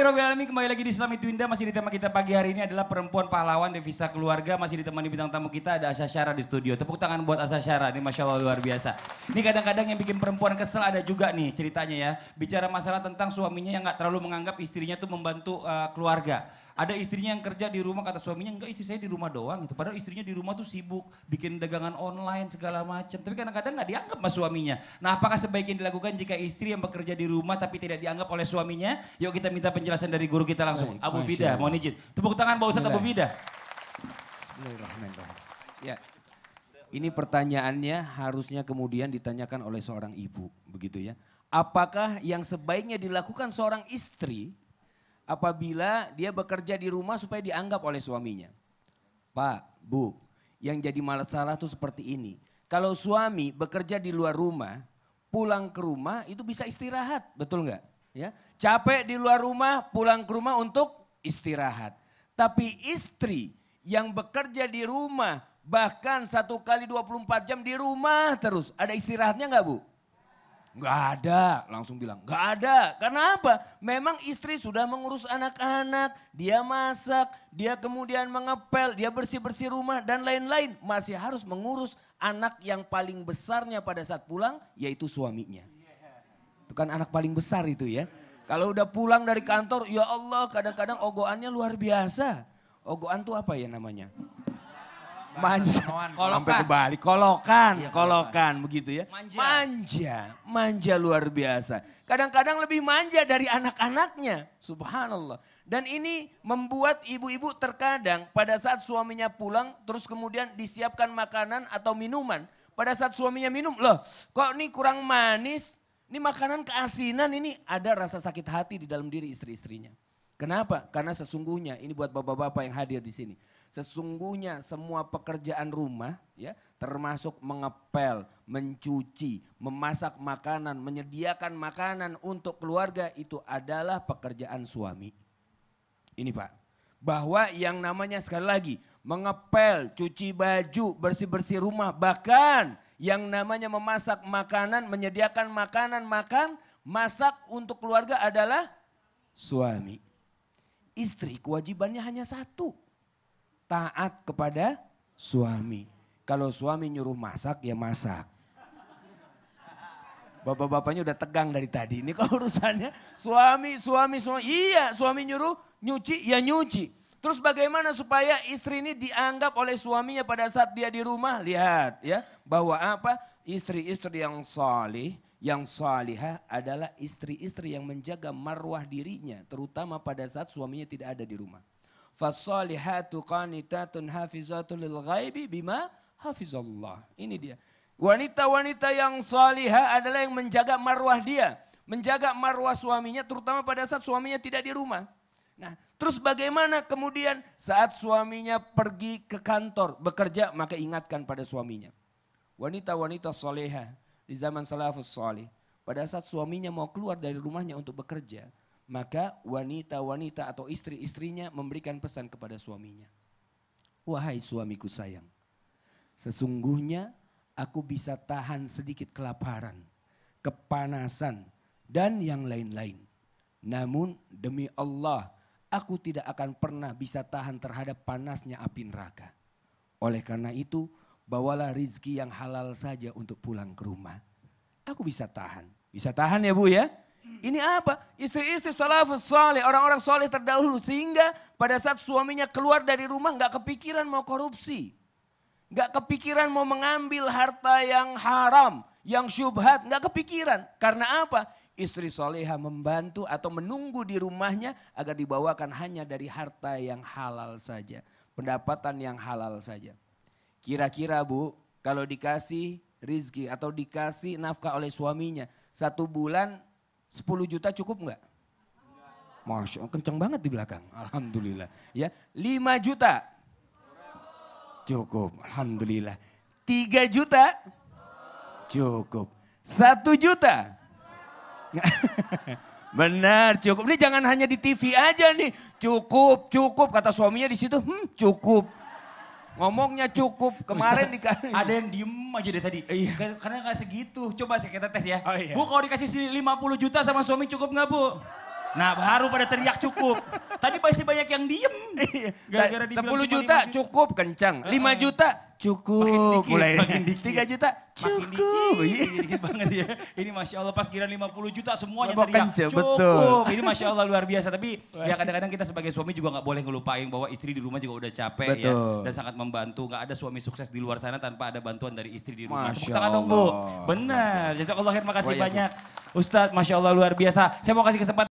Bismillahirrahmanirrahim. Kembali lagi di Islam Itu Masih di tema kita pagi hari ini adalah perempuan pahlawan devisa keluarga. Masih ditemani bintang tamu kita ada Asya Syara di studio. Tepuk tangan buat Asya Syara. Ini Masya Allah luar biasa. Ini kadang-kadang yang bikin perempuan kesel ada juga nih ceritanya ya. Bicara masalah tentang suaminya yang nggak terlalu menganggap istrinya tuh membantu uh, keluarga ada istrinya yang kerja di rumah kata suaminya enggak istri saya di rumah doang itu Padahal istrinya di rumah tuh sibuk bikin dagangan online segala macam. Tapi kadang-kadang nggak dianggap sama suaminya. Nah apakah sebaiknya dilakukan jika istri yang bekerja di rumah tapi tidak dianggap oleh suaminya? Yuk kita minta penjelasan dari guru kita langsung. Baik, Abu Bida, mohon izin. Tepuk tangan Pak Ustadz Abu Bida. Bismillahirrahmanirrahim. Ya, ini pertanyaannya harusnya kemudian ditanyakan oleh seorang ibu, begitu ya. Apakah yang sebaiknya dilakukan seorang istri apabila dia bekerja di rumah supaya dianggap oleh suaminya. Pak, Bu, yang jadi malas salah tuh seperti ini. Kalau suami bekerja di luar rumah, pulang ke rumah itu bisa istirahat, betul nggak? Ya, capek di luar rumah, pulang ke rumah untuk istirahat. Tapi istri yang bekerja di rumah bahkan satu kali 24 jam di rumah terus. Ada istirahatnya nggak bu? Nggak ada, langsung bilang, nggak ada. Karena apa? Memang istri sudah mengurus anak-anak, dia masak, dia kemudian mengepel, dia bersih-bersih rumah, dan lain-lain. Masih harus mengurus anak yang paling besarnya pada saat pulang, yaitu suaminya. Itu kan anak paling besar itu ya. Kalau udah pulang dari kantor, ya Allah kadang-kadang ogoannya luar biasa. Ogoan tuh apa ya namanya? manja, kolokan. sampai ke kolokan, iya, kolokan, kolokan begitu ya. Manja. manja, manja luar biasa. Kadang-kadang lebih manja dari anak-anaknya, subhanallah. Dan ini membuat ibu-ibu terkadang pada saat suaminya pulang, terus kemudian disiapkan makanan atau minuman. Pada saat suaminya minum, loh kok ini kurang manis, ini makanan keasinan ini ada rasa sakit hati di dalam diri istri-istrinya. Kenapa? Karena sesungguhnya ini buat bapak-bapak yang hadir di sini. Sesungguhnya semua pekerjaan rumah ya, termasuk mengepel, mencuci, memasak makanan, menyediakan makanan untuk keluarga itu adalah pekerjaan suami. Ini Pak. Bahwa yang namanya sekali lagi mengepel, cuci baju, bersih-bersih rumah, bahkan yang namanya memasak makanan, menyediakan makanan, makan, masak untuk keluarga adalah suami. Istri kewajibannya hanya satu. Taat kepada suami. Kalau suami nyuruh masak ya masak. Bapak-bapaknya udah tegang dari tadi. Ini kalau urusannya suami, suami, suami. Iya suami nyuruh nyuci ya nyuci. Terus bagaimana supaya istri ini dianggap oleh suaminya pada saat dia di rumah? Lihat ya, bahwa apa? Istri-istri yang salih yang salihah adalah istri-istri yang menjaga marwah dirinya, terutama pada saat suaminya tidak ada di rumah. Fasalihatu qanitatun hafizatun lil ghaibi bima hafizallah. Ini dia. Wanita-wanita yang salihah adalah yang menjaga marwah dia. Menjaga marwah suaminya terutama pada saat suaminya tidak di rumah. Nah, terus bagaimana kemudian saat suaminya pergi ke kantor bekerja maka ingatkan pada suaminya. Wanita-wanita solehah di zaman salafus salih. Pada saat suaminya mau keluar dari rumahnya untuk bekerja, maka wanita-wanita atau istri-istrinya memberikan pesan kepada suaminya. Wahai suamiku sayang, sesungguhnya aku bisa tahan sedikit kelaparan, kepanasan, dan yang lain-lain. Namun demi Allah, aku tidak akan pernah bisa tahan terhadap panasnya api neraka. Oleh karena itu, bawalah rizki yang halal saja untuk pulang ke rumah. Aku bisa tahan. Bisa tahan ya Bu ya? Ini apa? Istri-istri salafus soleh, orang-orang soleh terdahulu. Sehingga pada saat suaminya keluar dari rumah gak kepikiran mau korupsi. Gak kepikiran mau mengambil harta yang haram, yang syubhat. Gak kepikiran. Karena apa? Istri soleha membantu atau menunggu di rumahnya agar dibawakan hanya dari harta yang halal saja. Pendapatan yang halal saja. Kira-kira bu, kalau dikasih rizki atau dikasih nafkah oleh suaminya, satu bulan 10 juta cukup enggak? Masya Allah, kenceng banget di belakang. Alhamdulillah. Ya, 5 juta. Cukup, Alhamdulillah. 3 juta. Cukup. 1 juta. Benar, cukup. Ini jangan hanya di TV aja nih. Cukup, cukup. Kata suaminya di situ, hmm, cukup. Ngomongnya cukup. Kemarin dikasih. Ada yang diem aja deh tadi. Iya. Karena nggak segitu. Coba sih kita tes ya. Oh, iya. Bu kalau dikasih 50 juta sama suami cukup nggak bu? Nah baru pada teriak cukup. tadi pasti banyak yang diem. Iya. Gara-gara 10 nah, juta cukup kencang. 5 juta Cukup, dikit, mulai makin dikit. 3 juta, cukup. Makin dikit, iya. dikit, banget ya. Ini Masya Allah pas kira 50 juta semuanya Semua teriak, cukup. Betul. Ini Masya Allah luar biasa. Tapi ya kadang-kadang kita sebagai suami juga nggak boleh ngelupain bahwa istri di rumah juga udah capek ya. betul. ya. Dan sangat membantu. Nggak ada suami sukses di luar sana tanpa ada bantuan dari istri di rumah. Masya Allah. tangan dong Bu. Benar. Jazakallah Wah, makasih oh, iya, banyak. Ustadz, Masya Allah luar biasa. Saya mau kasih kesempatan.